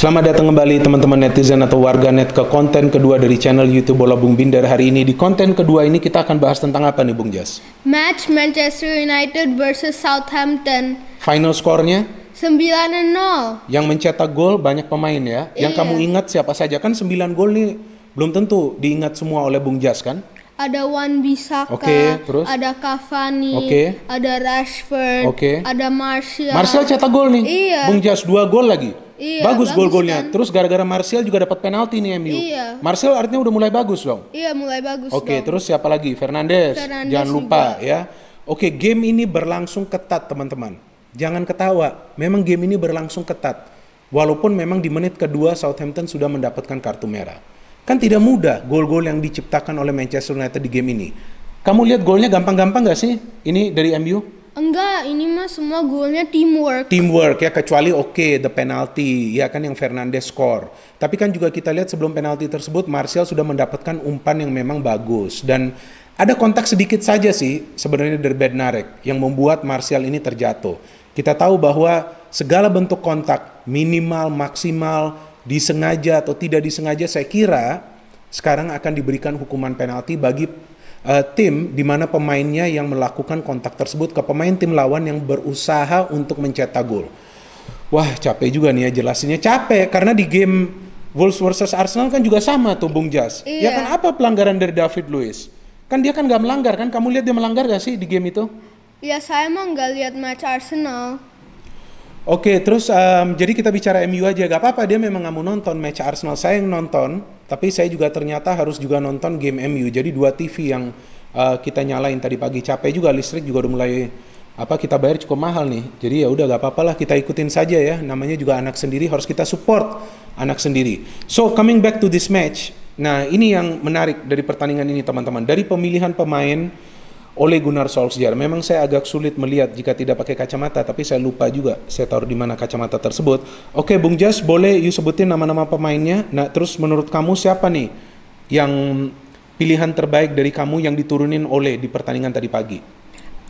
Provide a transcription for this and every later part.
Selamat datang kembali teman-teman netizen atau warganet ke konten kedua dari channel YouTube Bola Bung Binder hari ini. Di konten kedua ini kita akan bahas tentang apa nih Bung Jas? Match Manchester United versus Southampton. Final skornya? 9-0. Yang mencetak gol banyak pemain ya. Iya. Yang kamu iya. ingat siapa saja? Kan 9 gol nih belum tentu diingat semua oleh Bung Jas kan? ada Wan Bisaka, okay, terus? ada Cavani, okay. ada Rashford, okay. ada Martial. Martial cetak gol nih. Iya. Bung Jas dua gol lagi. Iya, bagus gol-golnya. Kan? Terus gara-gara Martial juga dapat penalti nih MU. Iya. Martial artinya udah mulai bagus dong. Iya, mulai bagus. Oke, terus siapa lagi? Fernandes. Fernandes Jangan lupa juga. ya. Oke, game ini berlangsung ketat, teman-teman. Jangan ketawa. Memang game ini berlangsung ketat. Walaupun memang di menit kedua Southampton sudah mendapatkan kartu merah. Kan tidak mudah gol-gol yang diciptakan oleh Manchester United di game ini. Kamu lihat golnya gampang-gampang gak sih? Ini dari MU? Enggak, ini mah semua golnya teamwork. Teamwork ya kecuali oke okay, the penalty ya kan yang Fernandes score. Tapi kan juga kita lihat sebelum penalti tersebut Martial sudah mendapatkan umpan yang memang bagus dan ada kontak sedikit saja sih sebenarnya dari Bednarek yang membuat Martial ini terjatuh. Kita tahu bahwa segala bentuk kontak minimal, maksimal, disengaja atau tidak disengaja saya kira sekarang akan diberikan hukuman penalti bagi uh, tim di mana pemainnya yang melakukan kontak tersebut ke pemain tim lawan yang berusaha untuk mencetak gol. Wah, capek juga nih ya jelasinnya. Capek karena di game Wolves versus Arsenal kan juga sama tuh Bung Jas. Ya iya. Ya kan apa pelanggaran dari David Luiz? Kan dia kan nggak melanggar kan? Kamu lihat dia melanggar gak sih di game itu? Iya saya emang nggak lihat match Arsenal. Oke, terus um, jadi kita bicara MU aja gak apa-apa dia memang nggak mau nonton match Arsenal. Saya yang nonton tapi saya juga ternyata harus juga nonton game MU. Jadi dua TV yang uh, kita nyalain tadi pagi capek juga listrik juga udah mulai apa kita bayar cukup mahal nih. Jadi ya udah gak apa-apa lah kita ikutin saja ya. Namanya juga anak sendiri harus kita support anak sendiri. So coming back to this match. Nah, ini yang menarik dari pertandingan ini teman-teman. Dari pemilihan pemain oleh Gunnar Solskjaer. Memang saya agak sulit melihat jika tidak pakai kacamata, tapi saya lupa juga saya taruh di mana kacamata tersebut. Oke, Bung Jas, boleh you sebutin nama-nama pemainnya? Nah, terus menurut kamu siapa nih yang pilihan terbaik dari kamu yang diturunin oleh di pertandingan tadi pagi?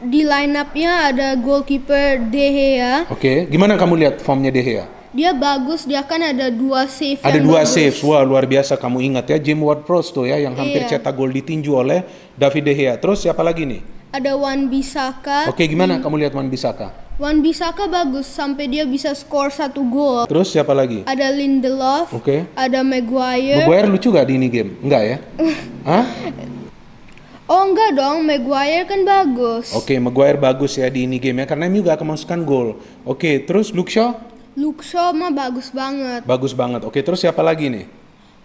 Di line up-nya ada goalkeeper De Gea. Oke, gimana kamu lihat formnya De Gea? dia bagus dia kan ada dua save ada dua bagus. save wah luar biasa kamu ingat ya James Ward-Prowse tuh ya yang hampir iya. cetak gol ditinju oleh David De Gea terus siapa lagi nih ada Wan Bisaka oke gimana hmm. kamu lihat Wan Bisaka Wan Bisaka bagus sampai dia bisa skor satu gol terus siapa lagi ada Lindelof oke okay. ada Maguire Maguire lucu gak di ini game enggak ya Hah? Oh enggak dong, Maguire kan bagus. Oke, okay, Maguire bagus ya di ini game ya karena MU gak masukkan gol. Oke, okay, terus Luke Shaw? Luxo mah bagus banget. Bagus banget. Oke, terus siapa lagi nih?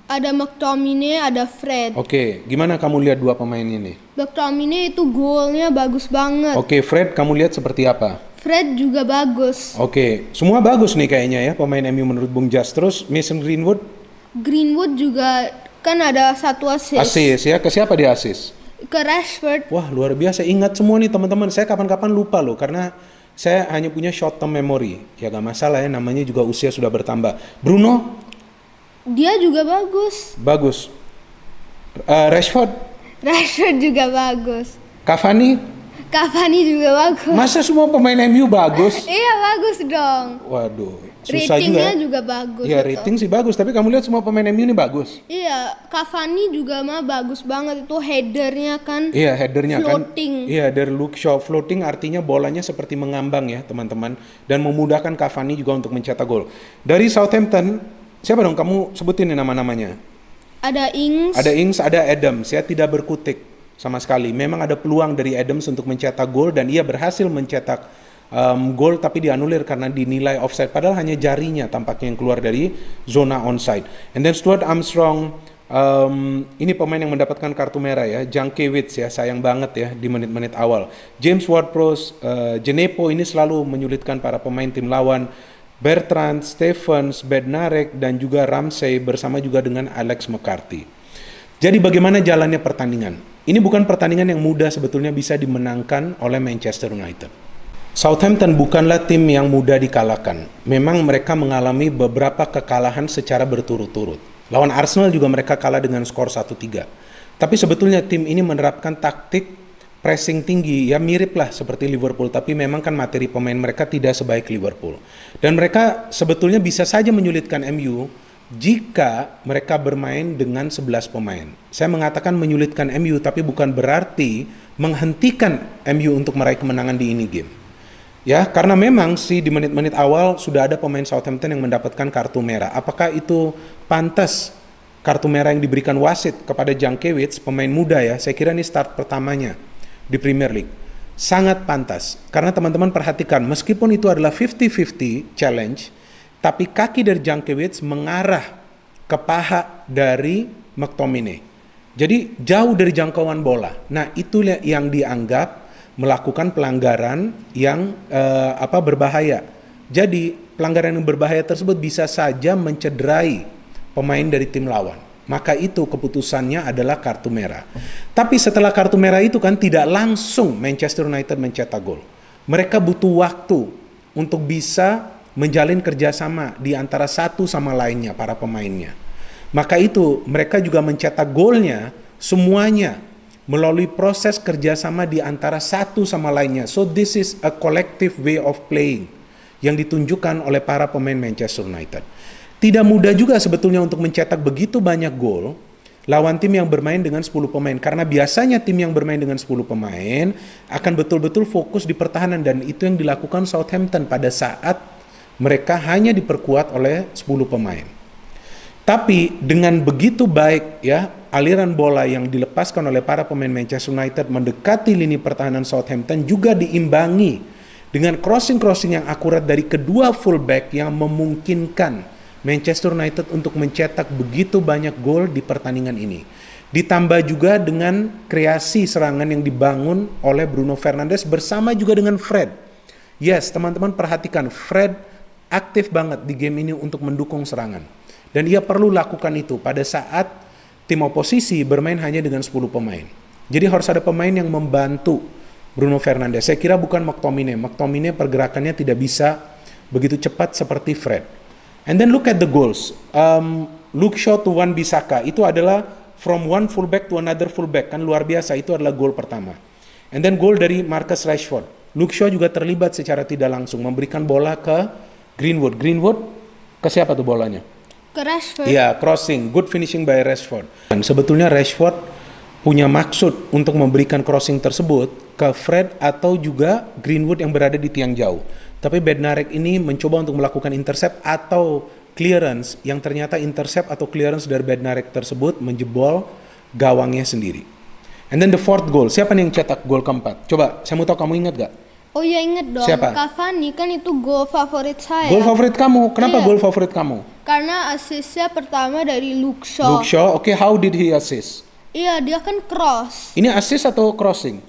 Ada McTominay, ada Fred. Oke, gimana kamu lihat dua pemain ini? McTominay itu golnya bagus banget. Oke, Fred kamu lihat seperti apa? Fred juga bagus. Oke, semua bagus nih kayaknya ya pemain MU menurut Bung Jas. Terus Mason Greenwood? Greenwood juga kan ada satu assist. Assist ya, ke siapa dia assist? Ke Rashford. Wah, luar biasa. Ingat semua nih teman-teman. Saya kapan-kapan lupa loh karena saya hanya punya short term memory ya gak masalah ya namanya juga usia sudah bertambah Bruno dia juga bagus bagus uh, Rashford Rashford juga bagus Cavani Cavani juga bagus masa semua pemain MU bagus iya bagus dong waduh susah Ratingnya juga. juga bagus. Iya, gitu. rating sih bagus, tapi kamu lihat semua pemain MU ini bagus. Iya, Cavani juga mah bagus banget itu headernya kan. Iya, headernya kan. floating. kan. Iya, dari look Shaw floating artinya bolanya seperti mengambang ya, teman-teman, dan memudahkan Cavani juga untuk mencetak gol. Dari Southampton, siapa dong kamu sebutin nih nama-namanya? Ada Ings. Ada Ings, ada Adams Saya tidak berkutik sama sekali. Memang ada peluang dari Adams untuk mencetak gol dan ia berhasil mencetak um, gol tapi dianulir karena dinilai offside padahal hanya jarinya tampaknya yang keluar dari zona onside. And then Stuart Armstrong Um, ini pemain yang mendapatkan kartu merah ya, Jankiewicz ya, sayang banget ya di menit-menit awal. James Ward-Prowse, uh, Jenepo ini selalu menyulitkan para pemain tim lawan. Bertrand, Stevens, Bednarek, dan juga Ramsey bersama juga dengan Alex McCarthy. Jadi bagaimana jalannya pertandingan? Ini bukan pertandingan yang mudah sebetulnya bisa dimenangkan oleh Manchester United. Southampton bukanlah tim yang mudah dikalahkan. Memang mereka mengalami beberapa kekalahan secara berturut-turut. Lawan Arsenal juga mereka kalah dengan skor 1-3. Tapi sebetulnya tim ini menerapkan taktik pressing tinggi, ya mirip lah seperti Liverpool, tapi memang kan materi pemain mereka tidak sebaik Liverpool. Dan mereka sebetulnya bisa saja menyulitkan MU jika mereka bermain dengan 11 pemain. Saya mengatakan menyulitkan MU, tapi bukan berarti menghentikan MU untuk meraih kemenangan di ini game. Ya, karena memang sih di menit-menit awal sudah ada pemain Southampton yang mendapatkan kartu merah. Apakah itu pantas kartu merah yang diberikan wasit kepada Jankiewicz, pemain muda ya, saya kira ini start pertamanya di Premier League. Sangat pantas, karena teman-teman perhatikan, meskipun itu adalah 50-50 challenge, tapi kaki dari Jankiewicz mengarah ke paha dari McTominay. Jadi jauh dari jangkauan bola. Nah itulah yang dianggap melakukan pelanggaran yang uh, apa berbahaya. Jadi pelanggaran yang berbahaya tersebut bisa saja mencederai pemain dari tim lawan. Maka itu keputusannya adalah kartu merah. Tapi setelah kartu merah itu kan tidak langsung Manchester United mencetak gol. Mereka butuh waktu untuk bisa menjalin kerjasama di antara satu sama lainnya para pemainnya. Maka itu mereka juga mencetak golnya semuanya melalui proses kerjasama di antara satu sama lainnya. So this is a collective way of playing yang ditunjukkan oleh para pemain Manchester United. Tidak mudah juga sebetulnya untuk mencetak begitu banyak gol lawan tim yang bermain dengan 10 pemain karena biasanya tim yang bermain dengan 10 pemain akan betul-betul fokus di pertahanan dan itu yang dilakukan Southampton pada saat mereka hanya diperkuat oleh 10 pemain. Tapi dengan begitu baik ya aliran bola yang dilepaskan oleh para pemain Manchester United mendekati lini pertahanan Southampton juga diimbangi dengan crossing-crossing yang akurat dari kedua fullback yang memungkinkan Manchester United untuk mencetak begitu banyak gol di pertandingan ini. Ditambah juga dengan kreasi serangan yang dibangun oleh Bruno Fernandes bersama juga dengan Fred. Yes, teman-teman perhatikan Fred aktif banget di game ini untuk mendukung serangan dan dia perlu lakukan itu pada saat tim oposisi bermain hanya dengan 10 pemain. Jadi harus ada pemain yang membantu Bruno Fernandes. Saya kira bukan McTominay. McTominay pergerakannya tidak bisa begitu cepat seperti Fred. And then look at the goals. Um, Luke Shaw to Wan Bisaka itu adalah from one fullback to another fullback kan luar biasa itu adalah gol pertama. And then goal dari Marcus Rashford. Luke Shaw juga terlibat secara tidak langsung memberikan bola ke Greenwood. Greenwood ke siapa tuh bolanya? Ke Rashford. Iya, crossing, good finishing by Rashford. Dan sebetulnya Rashford punya maksud untuk memberikan crossing tersebut ke Fred atau juga Greenwood yang berada di tiang jauh. Tapi Bednarek ini mencoba untuk melakukan intercept atau clearance yang ternyata intercept atau clearance dari Bednarek tersebut menjebol gawangnya sendiri. And then the fourth goal, siapa nih yang cetak gol keempat? Coba, saya mau tahu kamu ingat gak? Oh iya inget dong. Siapa? Cavani kan itu gol favorit saya. Gol favorit kamu. Kenapa iya. gol favorit kamu? Karena assistnya pertama dari Luke Shaw. Luke Shaw. Oke, okay, how did he assist? Iya, dia kan cross. Ini assist atau crossing?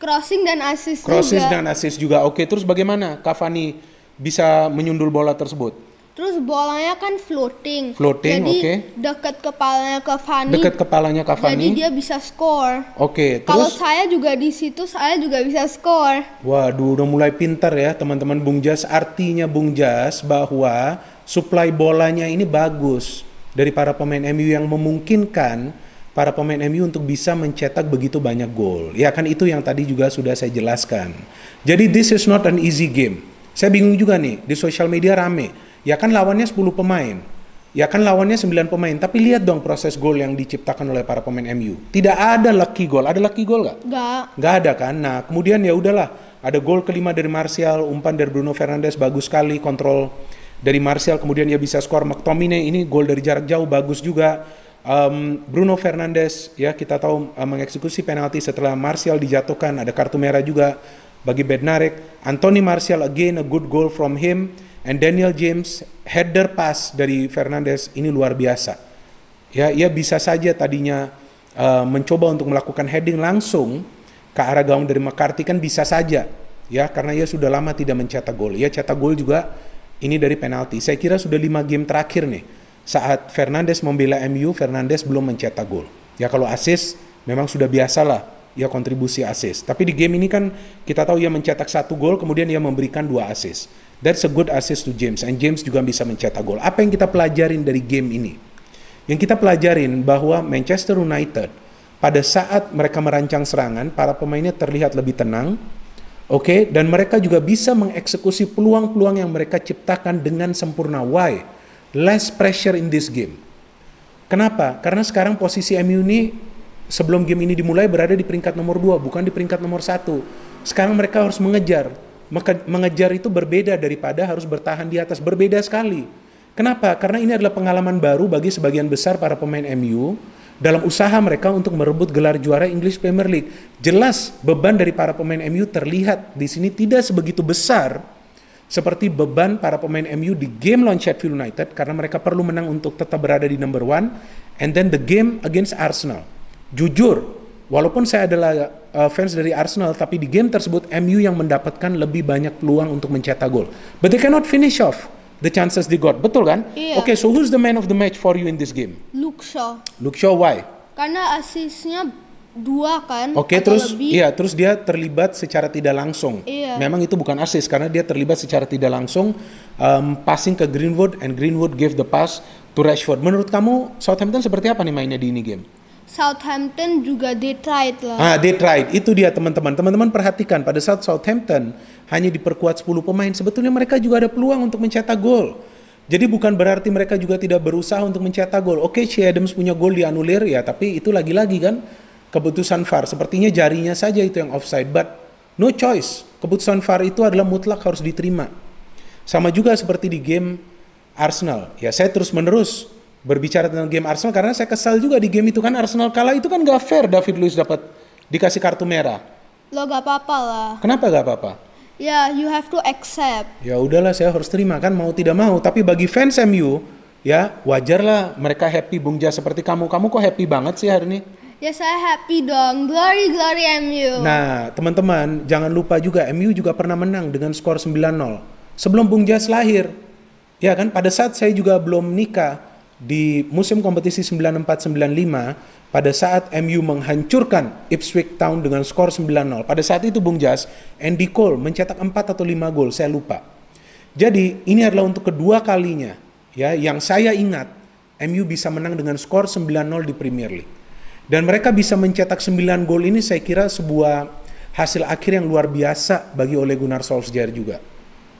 Crossing dan assist Crossing juga. dan assist juga. Oke, okay, terus bagaimana Cavani bisa menyundul bola tersebut? Terus bolanya kan floating. Floating, oke. Okay. Dekat kepalanya Cavani. Dekat kepalanya ke Cavani. Jadi dia bisa score. Oke, okay, Kalau saya juga di situ saya juga bisa score. Waduh, udah mulai pintar ya teman-teman Bung Jas. Artinya Bung Jas bahwa supply bolanya ini bagus dari para pemain MU yang memungkinkan para pemain MU untuk bisa mencetak begitu banyak gol. Ya kan itu yang tadi juga sudah saya jelaskan. Jadi this is not an easy game. Saya bingung juga nih, di sosial media rame ya kan lawannya 10 pemain. Ya kan lawannya 9 pemain, tapi lihat dong proses gol yang diciptakan oleh para pemain MU. Tidak ada lucky goal. Ada lucky goal nggak? Gak. Gak ada kan? Nah, kemudian ya udahlah. Ada gol kelima dari Martial, umpan dari Bruno Fernandes, bagus sekali kontrol dari Martial. Kemudian ya bisa skor McTominay, ini gol dari jarak jauh, bagus juga. Um, Bruno Fernandes, ya kita tahu um, mengeksekusi penalti setelah Martial dijatuhkan. Ada kartu merah juga bagi Bednarek. Anthony Martial again, a good goal from him And Daniel James header pass dari Fernandes ini luar biasa. Ya, ia bisa saja tadinya uh, mencoba untuk melakukan heading langsung ke arah gawang dari McCarthy kan bisa saja. Ya, karena ia sudah lama tidak mencetak gol. Ia cetak gol juga ini dari penalti. Saya kira sudah lima game terakhir nih saat Fernandes membela MU, Fernandes belum mencetak gol. Ya kalau asis memang sudah biasalah ia kontribusi asis. Tapi di game ini kan kita tahu ia mencetak satu gol, kemudian ia memberikan dua asis. That's a good assist to James. And James juga bisa mencetak gol. Apa yang kita pelajarin dari game ini? Yang kita pelajarin bahwa Manchester United pada saat mereka merancang serangan, para pemainnya terlihat lebih tenang, oke, okay? dan mereka juga bisa mengeksekusi peluang-peluang yang mereka ciptakan dengan sempurna. Why? Less pressure in this game. Kenapa? Karena sekarang posisi MU ini sebelum game ini dimulai berada di peringkat nomor 2, bukan di peringkat nomor 1. Sekarang mereka harus mengejar mengejar itu berbeda daripada harus bertahan di atas, berbeda sekali. Kenapa? Karena ini adalah pengalaman baru bagi sebagian besar para pemain MU dalam usaha mereka untuk merebut gelar juara English Premier League. Jelas beban dari para pemain MU terlihat di sini tidak sebegitu besar seperti beban para pemain MU di game lawan Sheffield United karena mereka perlu menang untuk tetap berada di number one and then the game against Arsenal. Jujur, walaupun saya adalah uh, fans dari Arsenal, tapi di game tersebut MU yang mendapatkan lebih banyak peluang untuk mencetak gol. But they cannot finish off the chances they got, betul kan? Iya. Oke, okay, so who's the man of the match for you in this game? Luke Shaw. Luke Shaw, why? Karena asisnya dua kan? Oke, okay, terus lebih. iya, terus dia terlibat secara tidak langsung. Iya. Memang itu bukan asis karena dia terlibat secara tidak langsung um, passing ke Greenwood and Greenwood gave the pass to Rashford. Menurut kamu Southampton seperti apa nih mainnya di ini game? Southampton juga Detroit lah. Ah, Detroit. Itu dia teman-teman. Teman-teman perhatikan pada saat Southampton hanya diperkuat 10 pemain, sebetulnya mereka juga ada peluang untuk mencetak gol. Jadi bukan berarti mereka juga tidak berusaha untuk mencetak gol. Oke, Shea Adams punya gol dianulir ya, tapi itu lagi-lagi kan keputusan VAR. Sepertinya jarinya saja itu yang offside, but no choice. Keputusan VAR itu adalah mutlak harus diterima. Sama juga seperti di game Arsenal. Ya, saya terus-menerus berbicara tentang game Arsenal karena saya kesal juga di game itu kan Arsenal kalah itu kan gak fair David Luiz dapat dikasih kartu merah. Lo gak apa-apa lah. Kenapa gak apa-apa? Ya, yeah, you have to accept. Ya udahlah, saya harus terima kan mau tidak mau. Tapi bagi fans MU, ya wajarlah mereka happy Bung Ja seperti kamu. Kamu kok happy banget sih hari ini? Ya saya happy dong. Glory glory MU. Nah, teman-teman, jangan lupa juga MU juga pernah menang dengan skor 9-0 sebelum Bung Jas lahir. Ya kan, pada saat saya juga belum nikah, di musim kompetisi 94-95 pada saat MU menghancurkan Ipswich Town dengan skor 9-0. Pada saat itu Bung Jas, Andy Cole mencetak 4 atau 5 gol, saya lupa. Jadi ini adalah untuk kedua kalinya ya yang saya ingat MU bisa menang dengan skor 9-0 di Premier League. Dan mereka bisa mencetak 9 gol ini saya kira sebuah hasil akhir yang luar biasa bagi Ole Gunnar Solskjaer juga.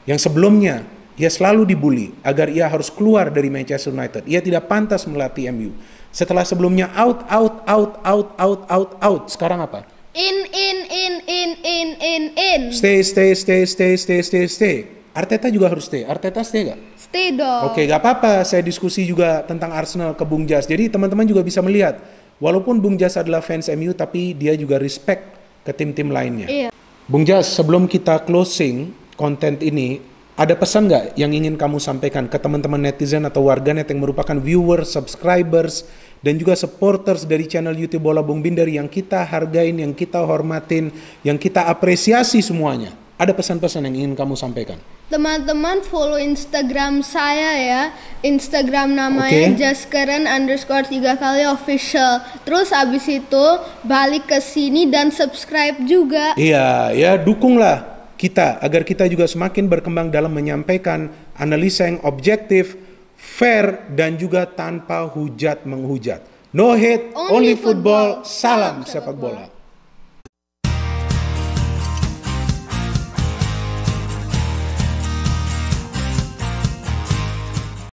Yang sebelumnya ia selalu dibully agar ia harus keluar dari Manchester United. Ia tidak pantas melatih MU. Setelah sebelumnya out, out, out, out, out, out, out. Sekarang apa? In, in, in, in, in, in, in. Stay, stay, stay, stay, stay, stay, stay. Arteta juga harus stay. Arteta stay gak? Stay dong. Oke, okay, gak apa-apa. Saya diskusi juga tentang Arsenal ke Bung Jas. Jadi teman-teman juga bisa melihat. Walaupun Bung Jas adalah fans MU, tapi dia juga respect ke tim-tim lainnya. Iya. Bung Jas, sebelum kita closing konten ini, ada pesan nggak yang ingin kamu sampaikan ke teman-teman netizen atau warganet yang merupakan viewer, subscribers, dan juga supporters dari channel YouTube Bola Bung Binder yang kita hargain, yang kita hormatin, yang kita apresiasi semuanya? Ada pesan-pesan yang ingin kamu sampaikan? Teman-teman follow Instagram saya ya. Instagram namanya okay. Jaskeren underscore tiga kali official. Terus abis itu balik ke sini dan subscribe juga. Iya, ya dukunglah kita agar kita juga semakin berkembang dalam menyampaikan analisa yang objektif, fair dan juga tanpa hujat menghujat. No hate, only, only football. football. Salam sepak bola.